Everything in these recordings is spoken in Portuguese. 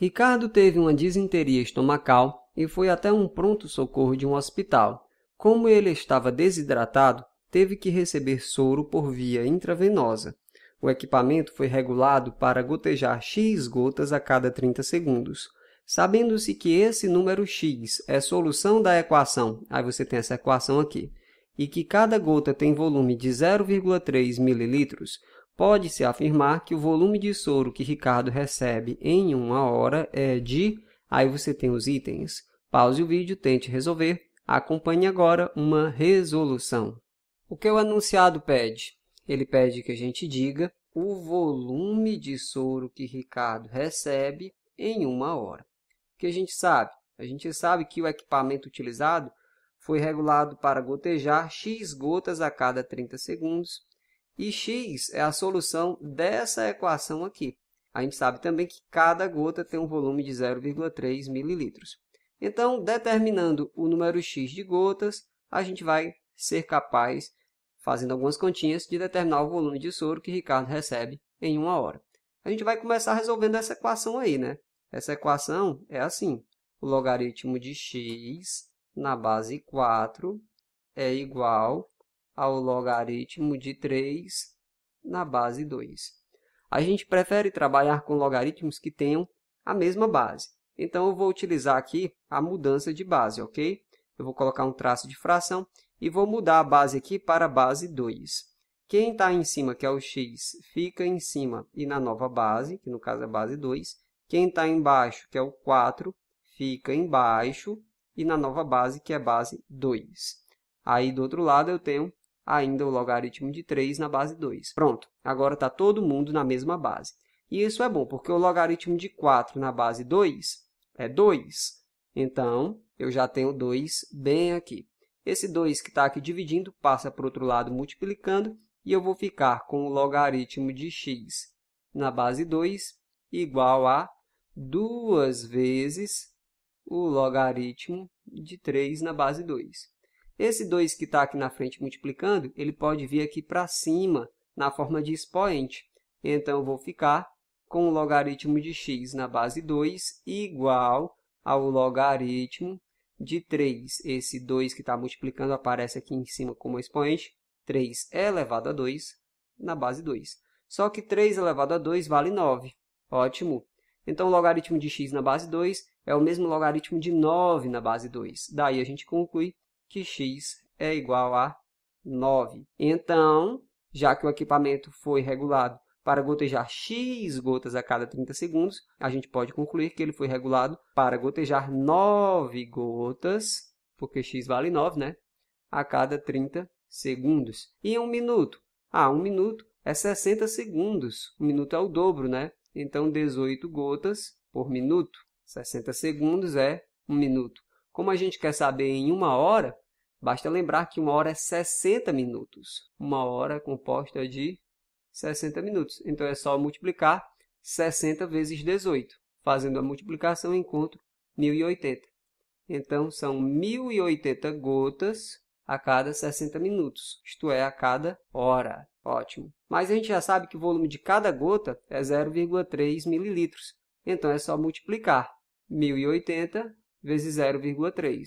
Ricardo teve uma disenteria estomacal e foi até um pronto-socorro de um hospital. Como ele estava desidratado, teve que receber soro por via intravenosa. O equipamento foi regulado para gotejar X gotas a cada 30 segundos. Sabendo-se que esse número X é solução da equação, aí você tem essa equação aqui, e que cada gota tem volume de 0,3 mililitros, Pode-se afirmar que o volume de soro que Ricardo recebe em uma hora é de. Aí você tem os itens. Pause o vídeo, tente resolver. Acompanhe agora uma resolução. O que o anunciado pede? Ele pede que a gente diga o volume de soro que Ricardo recebe em uma hora. O que a gente sabe? A gente sabe que o equipamento utilizado foi regulado para gotejar x gotas a cada 30 segundos e x é a solução dessa equação aqui. A gente sabe também que cada gota tem um volume de 0,3 mililitros. Então, determinando o número x de gotas, a gente vai ser capaz, fazendo algumas continhas, de determinar o volume de soro que Ricardo recebe em uma hora. A gente vai começar resolvendo essa equação aí, né? Essa equação é assim. O logaritmo de x na base 4 é igual ao logaritmo de 3 na base 2. A gente prefere trabalhar com logaritmos que tenham a mesma base. Então, eu vou utilizar aqui a mudança de base, ok? Eu vou colocar um traço de fração e vou mudar a base aqui para a base 2. Quem está em cima, que é o x, fica em cima e na nova base, que no caso é a base 2. Quem está embaixo, que é o 4, fica embaixo e na nova base, que é a base 2. Aí, do outro lado, eu tenho ainda o logaritmo de 3 na base 2. Pronto, agora está todo mundo na mesma base. E isso é bom, porque o logaritmo de 4 na base 2 é 2. Então, eu já tenho 2 bem aqui. Esse 2 que está aqui dividindo passa para o outro lado multiplicando, e eu vou ficar com o logaritmo de x na base 2 igual a 2 vezes o logaritmo de 3 na base 2. Esse 2 que está aqui na frente multiplicando, ele pode vir aqui para cima na forma de expoente. Então, eu vou ficar com o logaritmo de x na base 2 igual ao logaritmo de 3. Esse 2 que está multiplicando aparece aqui em cima como expoente. 3 elevado a 2 na base 2. Só que 3 elevado a 2 vale 9. Ótimo! Então, o logaritmo de x na base 2 é o mesmo logaritmo de 9 na base 2. Daí, a gente conclui que x é igual a 9. Então, já que o equipamento foi regulado para gotejar x gotas a cada 30 segundos, a gente pode concluir que ele foi regulado para gotejar 9 gotas, porque x vale 9, né? A cada 30 segundos. E um minuto? Ah, um minuto é 60 segundos. Um minuto é o dobro, né? Então, 18 gotas por minuto. 60 segundos é um minuto. Como a gente quer saber em uma hora, basta lembrar que uma hora é 60 minutos. Uma hora é composta de 60 minutos. Então é só multiplicar 60 vezes 18. Fazendo a multiplicação, encontro 1080. Então são 1080 gotas a cada 60 minutos, isto é, a cada hora. Ótimo. Mas a gente já sabe que o volume de cada gota é 0,3 mililitros. Então é só multiplicar 1080 vezes 0,3.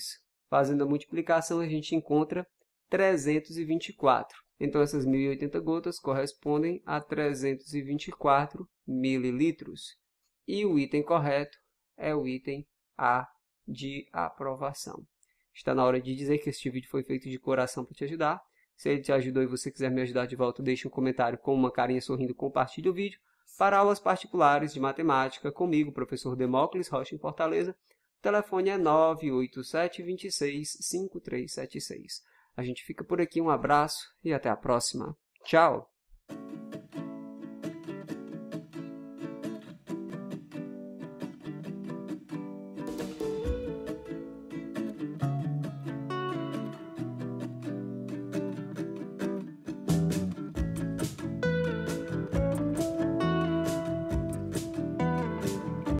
Fazendo a multiplicação, a gente encontra 324. Então, essas 1.080 gotas correspondem a 324 mililitros. E o item correto é o item A de aprovação. Está na hora de dizer que este vídeo foi feito de coração para te ajudar. Se ele te ajudou e você quiser me ajudar de volta, deixe um comentário com uma carinha sorrindo, compartilhe o vídeo. Para aulas particulares de matemática, comigo, professor Demócles Rocha em Fortaleza, o telefone é 987265376. A gente fica por aqui, um abraço e até a próxima. Tchau!